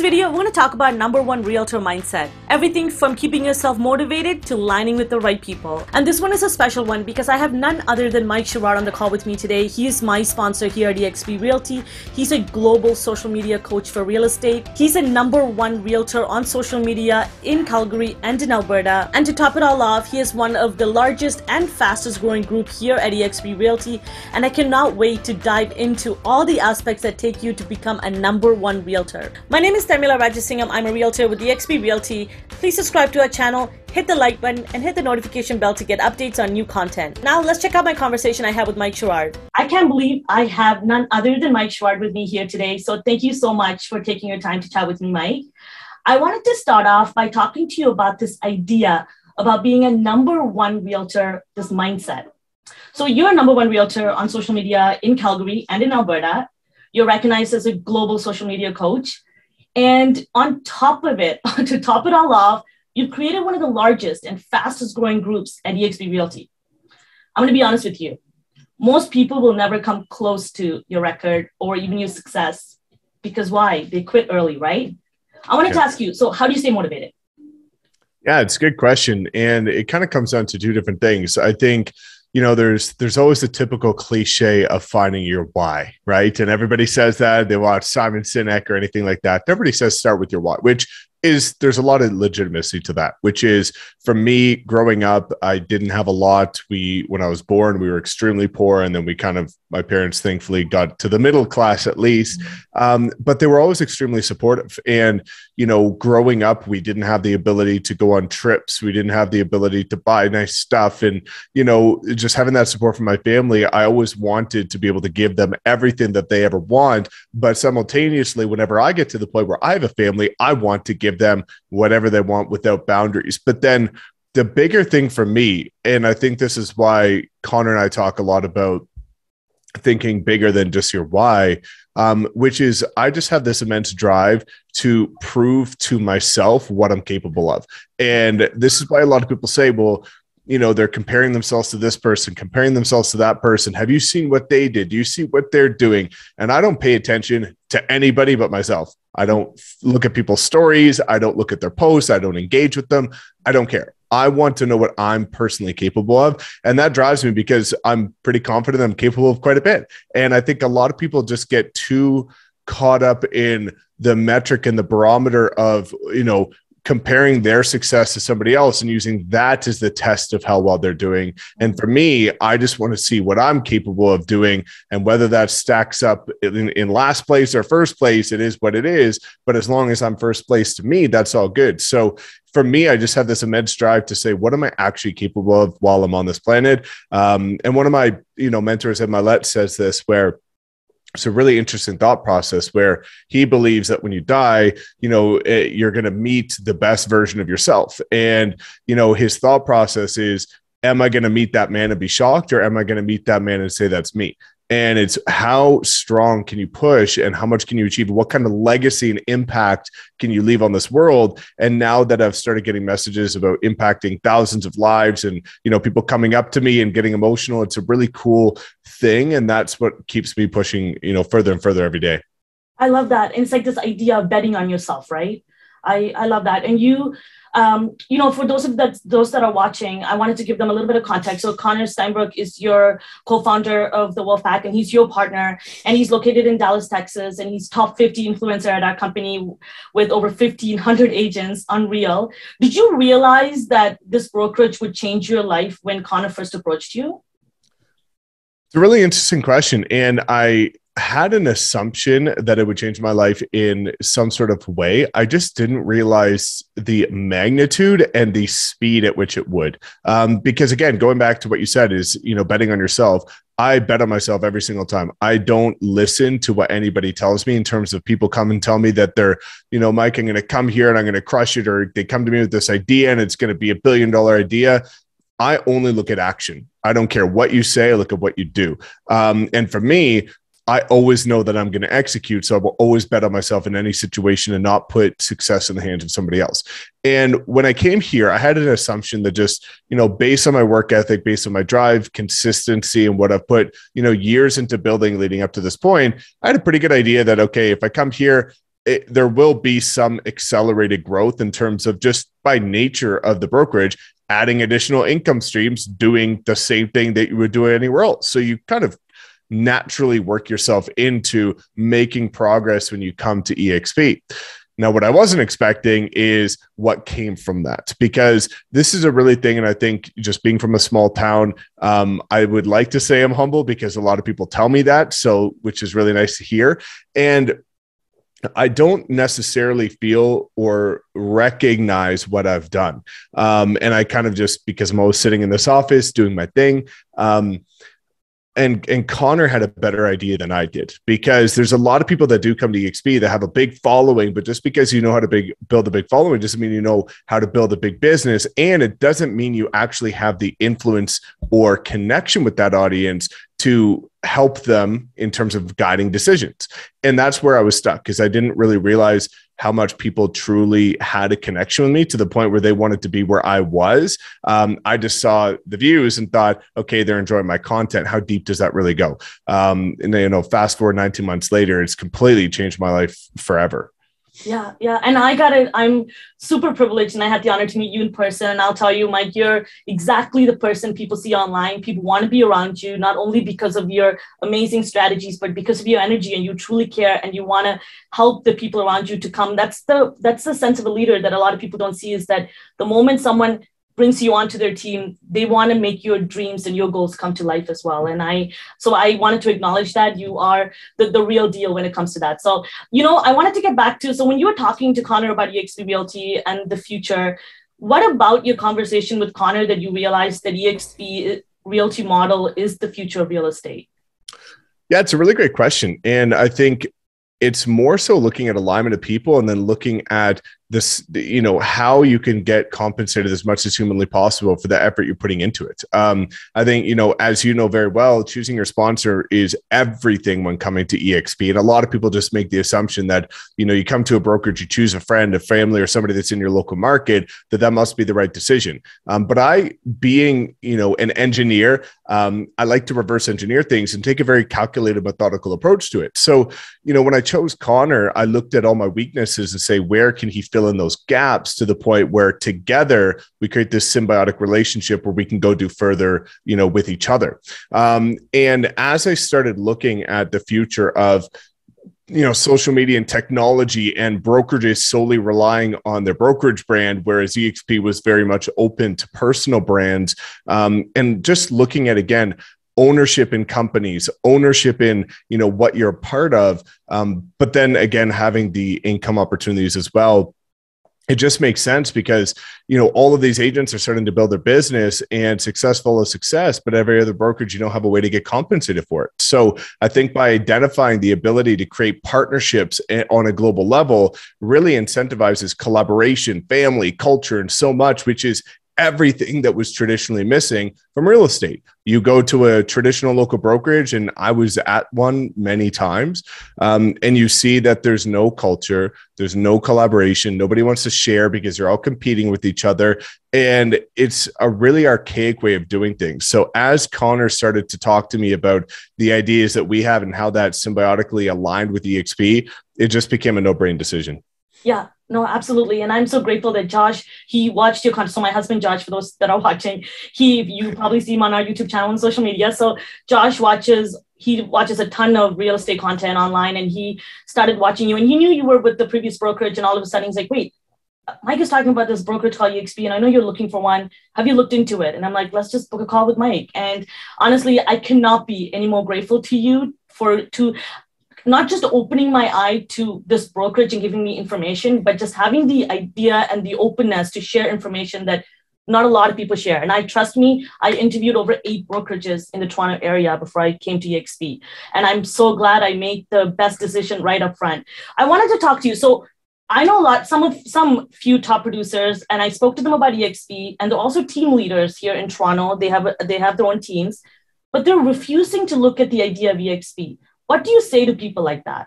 this video, we're going to talk about number one realtor mindset. Everything from keeping yourself motivated to lining with the right people. And this one is a special one because I have none other than Mike Sherrod on the call with me today. He is my sponsor here at eXp Realty. He's a global social media coach for real estate. He's a number one realtor on social media in Calgary and in Alberta. And to top it all off, he is one of the largest and fastest growing group here at eXp Realty. And I cannot wait to dive into all the aspects that take you to become a number one realtor. My name is Tamila Rajasingham, I'm a realtor with eXp Realty. Please subscribe to our channel, hit the like button, and hit the notification bell to get updates on new content. Now, let's check out my conversation I had with Mike Sherrard. I can't believe I have none other than Mike Sherrard with me here today. So, thank you so much for taking your time to chat with me, Mike. I wanted to start off by talking to you about this idea about being a number one realtor, this mindset. So, you're a number one realtor on social media in Calgary and in Alberta. You're recognized as a global social media coach. And on top of it, to top it all off, you've created one of the largest and fastest growing groups at eXp Realty. I'm going to be honest with you. Most people will never come close to your record or even your success because why? They quit early, right? I wanted to ask you so, how do you stay motivated? Yeah, it's a good question. And it kind of comes down to two different things. I think you know there's there's always the typical cliche of finding your why right and everybody says that they watch simon sinek or anything like that everybody says start with your why which is there's a lot of legitimacy to that which is for me growing up i didn't have a lot we when i was born we were extremely poor and then we kind of my parents thankfully got to the middle class at least mm-hmm. um, but they were always extremely supportive and you know growing up we didn't have the ability to go on trips we didn't have the ability to buy nice stuff and you know just having that support from my family i always wanted to be able to give them everything that they ever want but simultaneously whenever i get to the point where i have a family i want to give give them whatever they want without boundaries. But then the bigger thing for me, and I think this is why Connor and I talk a lot about thinking bigger than just your why, um, which is I just have this immense drive to prove to myself what I'm capable of. And this is why a lot of people say, well, you know, they're comparing themselves to this person, comparing themselves to that person. Have you seen what they did? Do you see what they're doing? And I don't pay attention to anybody but myself. I don't look at people's stories. I don't look at their posts. I don't engage with them. I don't care. I want to know what I'm personally capable of. And that drives me because I'm pretty confident I'm capable of quite a bit. And I think a lot of people just get too caught up in the metric and the barometer of, you know, comparing their success to somebody else and using that as the test of how well they're doing. And for me, I just want to see what I'm capable of doing and whether that stacks up in, in, last place or first place, it is what it is. But as long as I'm first place to me, that's all good. So for me, I just have this immense drive to say, what am I actually capable of while I'm on this planet? Um, and one of my, you know, mentors at my let says this, where it's a really interesting thought process where he believes that when you die you know eh, you're going to meet the best version of yourself and you know his thought process is am i going to meet that man and be shocked or am i going to meet that man and say that's me and it's how strong can you push and how much can you achieve what kind of legacy and impact can you leave on this world and now that i've started getting messages about impacting thousands of lives and you know people coming up to me and getting emotional it's a really cool thing and that's what keeps me pushing you know further and further every day i love that and it's like this idea of betting on yourself right I, I love that. And you, um, you know, for those of that those that are watching, I wanted to give them a little bit of context. So Connor Steinberg is your co-founder of the Wolf Pack, and he's your partner, and he's located in Dallas, Texas, and he's top 50 influencer at our company with over 1,500 agents. Unreal. Did you realize that this brokerage would change your life when Connor first approached you? It's a really interesting question, and I had an assumption that it would change my life in some sort of way. I just didn't realize the magnitude and the speed at which it would. Um, because again, going back to what you said is, you know, betting on yourself. I bet on myself every single time. I don't listen to what anybody tells me in terms of people come and tell me that they're, you know, Mike, I'm going to come here and I'm going to crush it, or they come to me with this idea and it's going to be a billion dollar idea. I only look at action. I don't care what you say. I look at what you do. Um, and for me, I always know that I'm going to execute. So I will always bet on myself in any situation and not put success in the hands of somebody else. And when I came here, I had an assumption that just, you know, based on my work ethic, based on my drive, consistency, and what I've put, you know, years into building leading up to this point, I had a pretty good idea that, okay, if I come here, it, eh, there will be some accelerated growth in terms of just by nature of the brokerage adding additional income streams doing the same thing that you would do anywhere else so you kind of naturally work yourself into making progress when you come to EXP. Now, what I wasn't expecting is what came from that, because this is a really thing. And I think just being from a small town, um, I would like to say I'm humble because a lot of people tell me that. So, which is really nice to hear. And I don't necessarily feel or recognize what I've done. Um, and I kind of just, because I'm always sitting in this office doing my thing, um, and and Connor had a better idea than I did because there's a lot of people that do come to EXP that have a big following, but just because you know how to big build a big following doesn't mean you know how to build a big business, and it doesn't mean you actually have the influence or connection with that audience to help them in terms of guiding decisions. And that's where I was stuck because I didn't really realize how much people truly had a connection with me to the point where they wanted to be where I was. Um, I just saw the views and thought, okay, they're enjoying my content. How deep does that really go? Um, and then, you know, fast forward 19 months later, it's completely changed my life forever. Yeah, yeah. And I got it. I'm super privileged and I had the honor to meet you in person. And I'll tell you, Mike, you're exactly the person people see online. People want to be around you, not only because of your amazing strategies, but because of your energy and you truly care and you want to help the people around you to come. That's the that's the sense of a leader that a lot of people don't see is that the moment someone brings you onto their team they want to make your dreams and your goals come to life as well and i so i wanted to acknowledge that you are the, the real deal when it comes to that so you know i wanted to get back to so when you were talking to connor about expblt and the future what about your conversation with connor that you realized that exp realty model is the future of real estate yeah it's a really great question and i think it's more so looking at alignment of people and then looking at this you know how you can get compensated as much as humanly possible for the effort you're putting into it um, i think you know as you know very well choosing your sponsor is everything when coming to exp and a lot of people just make the assumption that you know you come to a brokerage you choose a friend a family or somebody that's in your local market that that must be the right decision um, but i being you know an engineer um, i like to reverse engineer things and take a very calculated methodical approach to it so you know when i chose connor i looked at all my weaknesses and say where can he fill fill in those gaps to the point where together we create this symbiotic relationship where we can go do further, you know, with each other. Um, and as I started looking at the future of you know social media and technology and brokerages solely relying on their brokerage brand whereas exp was very much open to personal brands um, and just looking at again ownership in companies ownership in you know what you're part of um, but then again having the income opportunities as well it just makes sense because you know all of these agents are starting to build their business and successful is success but every other brokerage you don't have a way to get compensated for it so i think by identifying the ability to create partnerships on a global level really incentivizes collaboration family culture and so much which is everything that was traditionally missing from real estate. You go to a traditional local brokerage, and I was at one many times, um, and you see that there's no culture, there's no collaboration, nobody wants to share because you're all competing with each other. And it's a really archaic way of doing things. So, as Connor started to talk to me about the ideas that we have and how that symbiotically aligned with EXP, it just became a no brain decision. Yeah, no, absolutely. And I'm so grateful that Josh, he watched your content. So my husband, Josh, for those that are watching, he, you probably see him on our YouTube channel and social media. So Josh watches, he watches a ton of real estate content online and he started watching you and he knew you were with the previous brokerage. And all of a sudden he's like, wait, Mike is talking about this brokerage called EXP, and I know you're looking for one. Have you looked into it? And I'm like, let's just book a call with Mike. And honestly, I cannot be any more grateful to you for to not just opening my eye to this brokerage and giving me information, but just having the idea and the openness to share information that not a lot of people share. And I trust me, I interviewed over eight brokerages in the Toronto area before I came to EXP. And I'm so glad I made the best decision right up front. I wanted to talk to you. So I know a lot, some of some few top producers, and I spoke to them about EXP, and they're also team leaders here in Toronto. They have they have their own teams, but they're refusing to look at the idea of EXP. What do you say to people like that?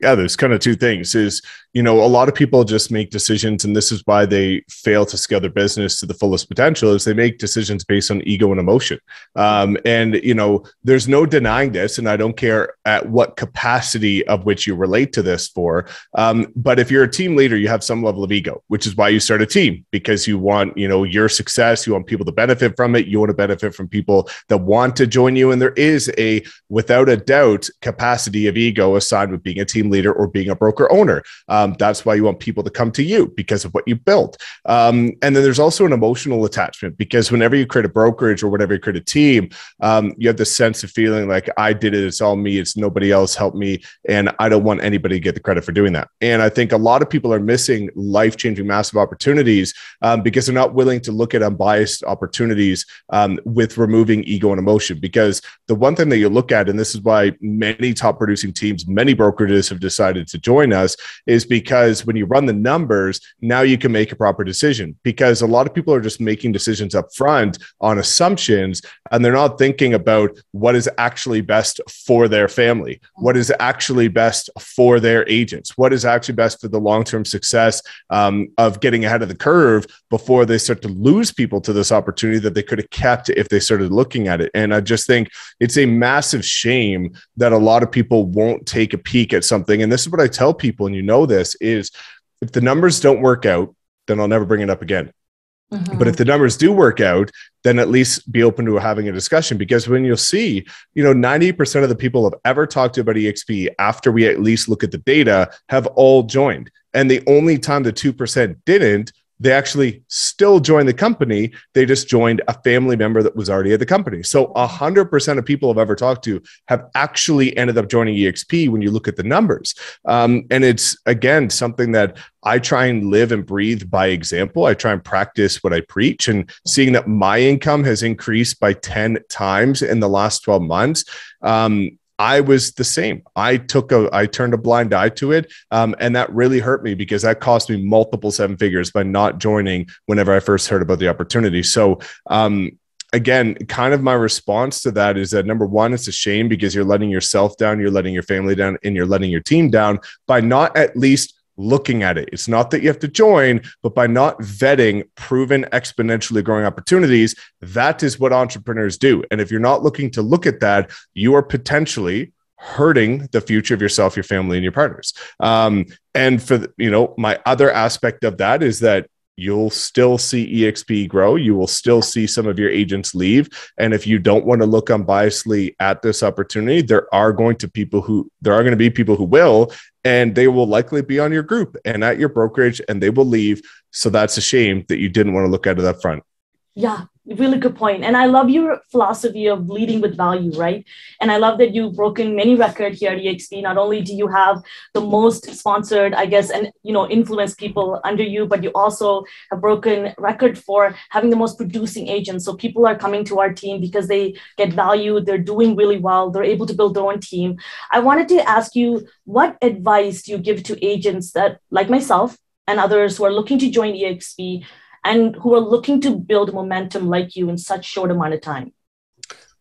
yeah there's kind of two things is you know a lot of people just make decisions and this is why they fail to scale their business to the fullest potential is they make decisions based on ego and emotion um, and you know there's no denying this and i don't care at what capacity of which you relate to this for um, but if you're a team leader you have some level of ego which is why you start a team because you want you know your success you want people to benefit from it you want to benefit from people that want to join you and there is a without a doubt capacity of ego assigned with being a team team leader or being a broker owner. Um, that's why you want people to come to you because of what you built. Um, and then there's also an emotional attachment because whenever you create a brokerage or whatever you create a team, um, you have this sense of feeling like I did it, it's all me, it's nobody else helped me, and I don't want anybody to get the credit for doing that. And I think a lot of people are missing life changing massive opportunities um, because they're not willing to look at unbiased opportunities um, with removing ego and emotion. Because the one thing that you look at, and this is why many top producing teams, many brokerages have decided to join us is because when you run the numbers, now you can make a proper decision because a lot of people are just making decisions up front on assumptions and they're not thinking about what is actually best for their family, what is actually best for their agents, what is actually best for the long term success um, of getting ahead of the curve before they start to lose people to this opportunity that they could have kept if they started looking at it. And I just think it's a massive shame that a lot of people won't take a peek at something something, and this is what I tell people, and you know this, is if the numbers don't work out, then I'll never bring it up again. Mm-hmm. But if the numbers do work out, then at least be open to having a discussion because when you'll see, you know, 90% of the people I've ever talked to about EXP after we at least look at the data have all joined. And the only time the 2% didn't they actually still joined the company. They just joined a family member that was already at the company. So 100% of people I've ever talked to have actually ended up joining EXP when you look at the numbers. Um, and it's, again, something that I try and live and breathe by example. I try and practice what I preach. And seeing that my income has increased by 10 times in the last 12 months, um, I was the same. I took a, I turned a blind eye to it, um, and that really hurt me because that cost me multiple seven figures by not joining whenever I first heard about the opportunity. So, um, again, kind of my response to that is that number one, it's a shame because you're letting yourself down, you're letting your family down, and you're letting your team down by not at least looking at it. It's not that you have to join, but by not vetting proven exponentially growing opportunities, that is what entrepreneurs do. And if you're not looking to look at that, you are potentially hurting the future of yourself, your family, and your partners. Um, and for the, you know, my other aspect of that is that you'll still see exp grow you will still see some of your agents leave and if you don't want to look unbiasedly at this opportunity there are going to people who there are going to be people who will and they will likely be on your group and at your brokerage and they will leave so that's a shame that you didn't want to look at it up front yeah really good point and i love your philosophy of leading with value right and i love that you've broken many record here at exp not only do you have the most sponsored i guess and you know influence people under you but you also have broken record for having the most producing agents so people are coming to our team because they get value they're doing really well they're able to build their own team i wanted to ask you what advice do you give to agents that like myself and others who are looking to join exp and who are looking to build momentum like you in such short amount of time?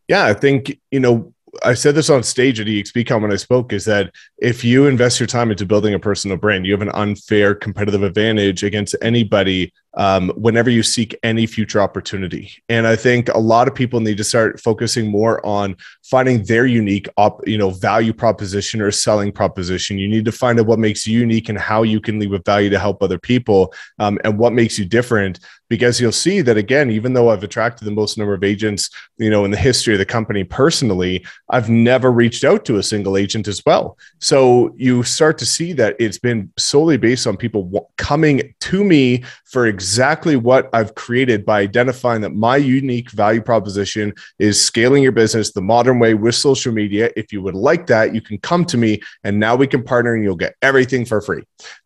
Yeah, I think, you know, I said this on stage at EXPCon when I spoke is that if you invest your time into building a personal brand, you have an unfair competitive advantage against anybody um, whenever you seek any future opportunity. And I think a lot of people need to start focusing more on finding their unique, op, you know, value proposition or selling proposition. You need to find out what makes you unique and how you can leave a value to help other people, um, and what makes you different because you'll see that again, even though I've attracted the most number of agents, you know, in the history of the company personally, I've never reached out to a single agent as well. So you start to see that it's been solely based on people coming to me for exactly what I've created by identifying that my unique value proposition is scaling your business the modern way with social media. If you would like that, you can come to me and now we can partner and you'll get everything for free.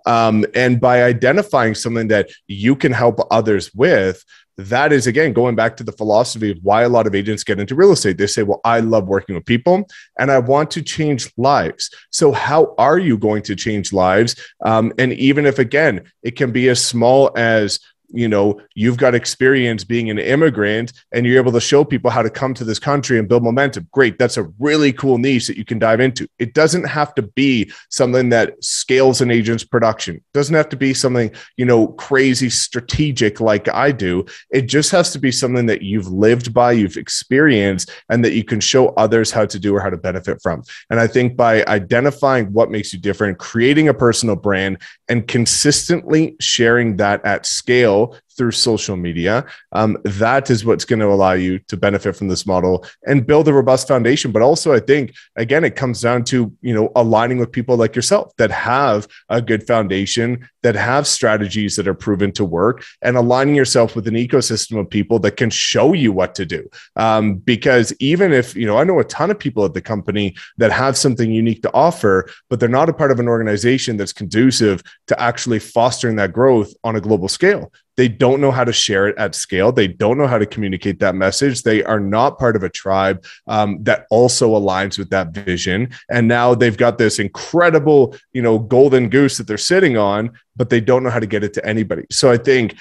Um, and by identifying something that you can help others with, that is again going back to the philosophy of why a lot of agents get into real estate. They say, Well, I love working with people and I want to change lives. So, how are you going to change lives? Um, and even if, again, it can be as small as you know you've got experience being an immigrant and you're able to show people how to come to this country and build momentum great that's a really cool niche that you can dive into it doesn't have to be something that scales an agent's production it doesn't have to be something you know crazy strategic like i do it just has to be something that you've lived by you've experienced and that you can show others how to do or how to benefit from and i think by identifying what makes you different creating a personal brand and consistently sharing that at scale through social media. Um, that is what's going to allow you to benefit from this model and build a robust foundation. But also, I think again, it comes down to you know aligning with people like yourself that have a good foundation, that have strategies that are proven to work, and aligning yourself with an ecosystem of people that can show you what to do. Um, because even if you know, I know a ton of people at the company that have something unique to offer, but they're not a part of an organization that's conducive to actually fostering that growth on a global scale. They don't know how to share it at scale. They don't know how to communicate that message. They are not part of a tribe um, that also aligns with that vision. And now they've got this incredible, you know, golden goose that they're sitting on, but they don't know how to get it to anybody. So I think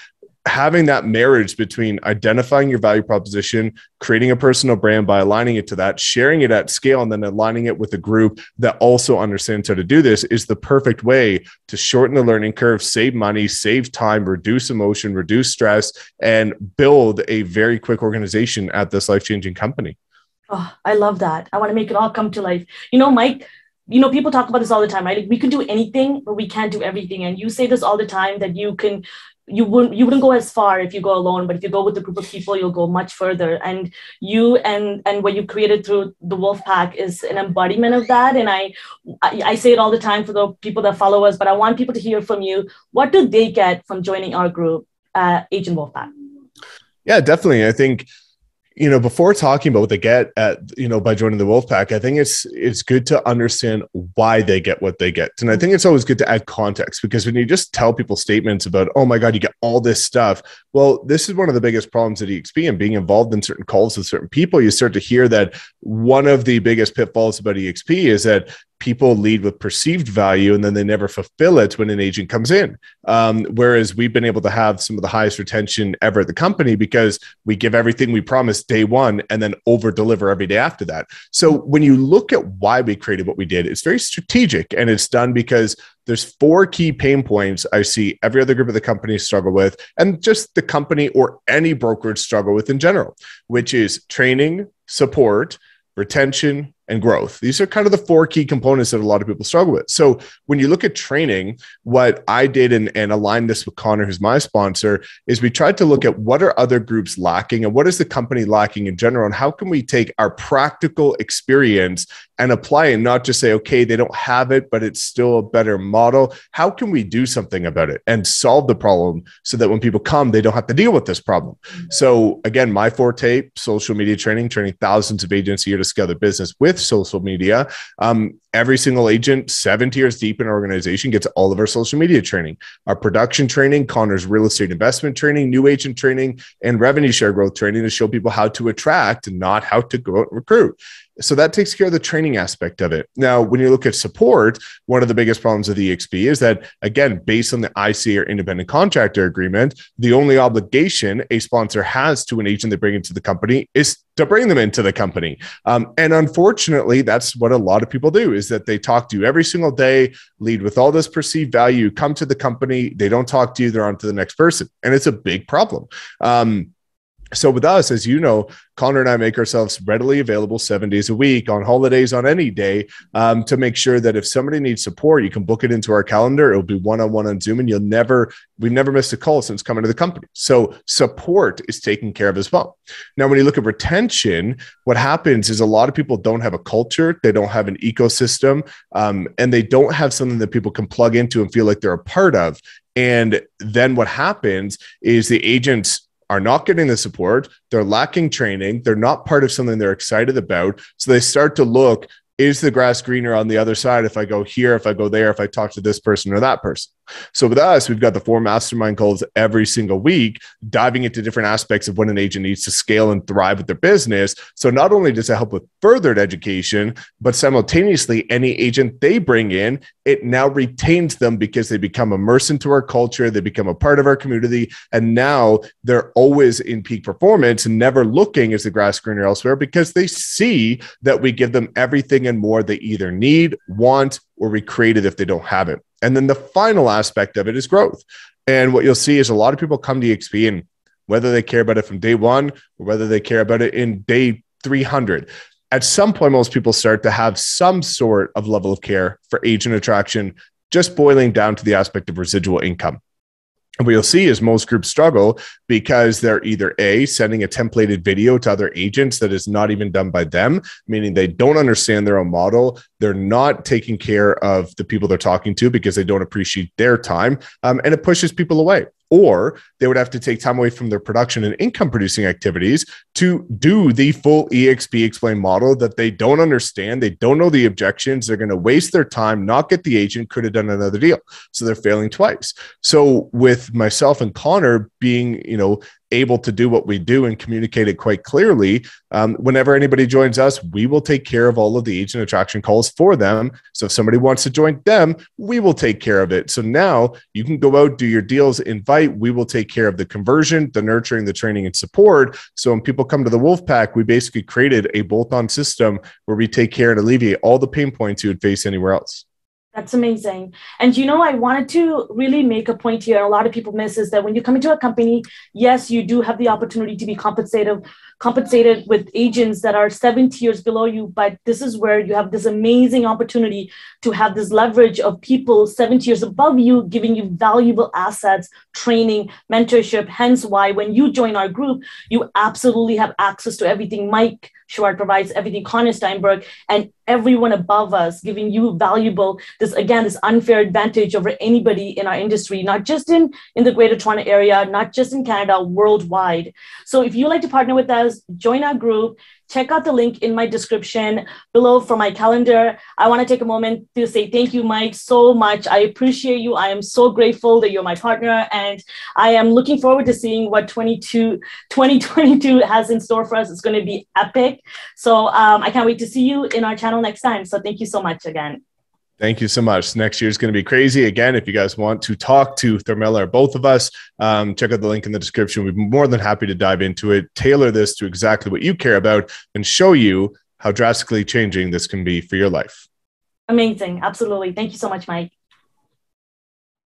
having that marriage between identifying your value proposition, creating a personal brand by aligning it to that, sharing it at scale, and then aligning it with a group that also understands how to do this is the perfect way to shorten the learning curve, save money, save time, reduce emotion, reduce stress, and build a very quick organization at this life changing company. Oh, I love that. I want to make it all come to life. You know, Mike, you know people talk about this all the time right like we can do anything but we can't do everything and you say this all the time that you can you wouldn't you wouldn't go as far if you go alone but if you go with a group of people you'll go much further and you and and what you created through the wolf pack is an embodiment of that and I, I, I say it all the time for the people that follow us but i want people to hear from you what do they get from joining our group uh, agent wolf pack yeah definitely i think you know, before talking about what they get at, you know, by joining the wolf pack, I think it's it's good to understand why they get what they get. And I think it's always good to add context because when you just tell people statements about, oh my God, you get all this stuff. Well, this is one of the biggest problems at EXP and being involved in certain calls with certain people, you start to hear that one of the biggest pitfalls about EXP is that people lead with perceived value and then they never fulfill it when an agent comes in. Um, whereas we've been able to have some of the highest retention ever at the company because we give everything we promise day one and then over deliver every day after that. So when you look at why we created what we did, it's very strategic and it's done because there's four key pain points I see every other group of the company struggle with, and just the company or any brokerage struggle with in general, which is training, support, retention, and growth. These are kind of the four key components that a lot of people struggle with. So when you look at training, what I did and, and aligned this with Connor, who's my sponsor, is we tried to look at what are other groups lacking and what is the company lacking in general, and how can we take our practical experience and apply and not just say, okay, they don't have it, but it's still a better model. How can we do something about it and solve the problem so that when people come, they don't have to deal with this problem? Mm-hmm. So again, my forte, social media training, training thousands of agents a year to scale their business with with social media. Um, every single agent, seventy years deep in our organization, gets all of our social media training, our production training, Connor's real estate investment training, new agent training, and revenue share growth training to show people how to attract, not how to go out and recruit. So that takes care of the training aspect of it. Now, when you look at support, one of the biggest problems of the EXP is that, again, based on the IC or independent contractor agreement, the only obligation a sponsor has to an agent they bring into the company is to bring them into the company. Um, and unfortunately, that's what a lot of people do is that they talk to you every single day, lead with all this perceived value, come to the company, they don't talk to you, they're on to the next person. And it's a big problem. Um, so with us as you know connor and i make ourselves readily available seven days a week on holidays on any day um, to make sure that if somebody needs support you can book it into our calendar it'll be one-on-one on zoom and you'll never we've never missed a call since coming to the company so support is taken care of as well now when you look at retention what happens is a lot of people don't have a culture they don't have an ecosystem um, and they don't have something that people can plug into and feel like they're a part of and then what happens is the agents are not getting the support, they're lacking training, they're not part of something they're excited about. So they start to look is the grass greener on the other side if I go here, if I go there, if I talk to this person or that person? So with us, we've got the four mastermind calls every single week, diving into different aspects of what an agent needs to scale and thrive with their business. So not only does it help with furthered education, but simultaneously, any agent they bring in, it now retains them because they become immersed into our culture, they become a part of our community, and now they're always in peak performance and never looking as the grass greener elsewhere because they see that we give them everything and more they either need, want, or we create it if they don't have it. And then the final aspect of it is growth. And what you'll see is a lot of people come to EXP and whether they care about it from day one or whether they care about it in day 300, at some point, most people start to have some sort of level of care for agent attraction, just boiling down to the aspect of residual income what you'll see is most groups struggle because they're either a sending a templated video to other agents that is not even done by them meaning they don't understand their own model they're not taking care of the people they're talking to because they don't appreciate their time um, and it pushes people away or they would have to take time away from their production and income producing activities to do the full EXP explain model that they don't understand. They don't know the objections. They're going to waste their time, not get the agent, could have done another deal. So they're failing twice. So with myself and Connor being, you know, able to do what we do and communicate it quite clearly. Um, whenever anybody joins us, we will take care of all of the agent attraction calls for them. So if somebody wants to join them, we will take care of it. So now you can go out, do your deals, invite. We will take care of the conversion, the nurturing, the training, and support. So when people come to the Wolfpack, we basically created a bolt on system where we take care and alleviate all the pain points you would face anywhere else. That's amazing. And you know, I wanted to really make a point here. A lot of people miss is that when you come into a company, yes, you do have the opportunity to be compensated compensated with agents that are seven tiers below you, but this is where you have this amazing opportunity to have this leverage of people seven tiers above you, giving you valuable assets, training, mentorship. Hence why when you join our group, you absolutely have access to everything Mike Schwartz provides everything, Connie Steinberg, and everyone above us, giving you valuable, this again, this unfair advantage over anybody in our industry, not just in, in the Greater Toronto area, not just in Canada, worldwide. So if you like to partner with us, join our group, check out the link in my description below for my calendar. I want to take a moment to say thank you, Mike, so much. I appreciate you. I am so grateful that you're my partner. And I am looking forward to seeing what 22, 2022 has in store for us. It's going to be epic. So um, I can't wait to see you in our channel next time. So thank you so much again. Thank you so much. Next year is going to be crazy. Again, if you guys want to talk to Thermella or both of us, um, check out the link in the description. We'd be more than happy to dive into it, tailor this to exactly what you care about, and show you how drastically changing this can be for your life. Amazing. Absolutely. Thank you so much, Mike.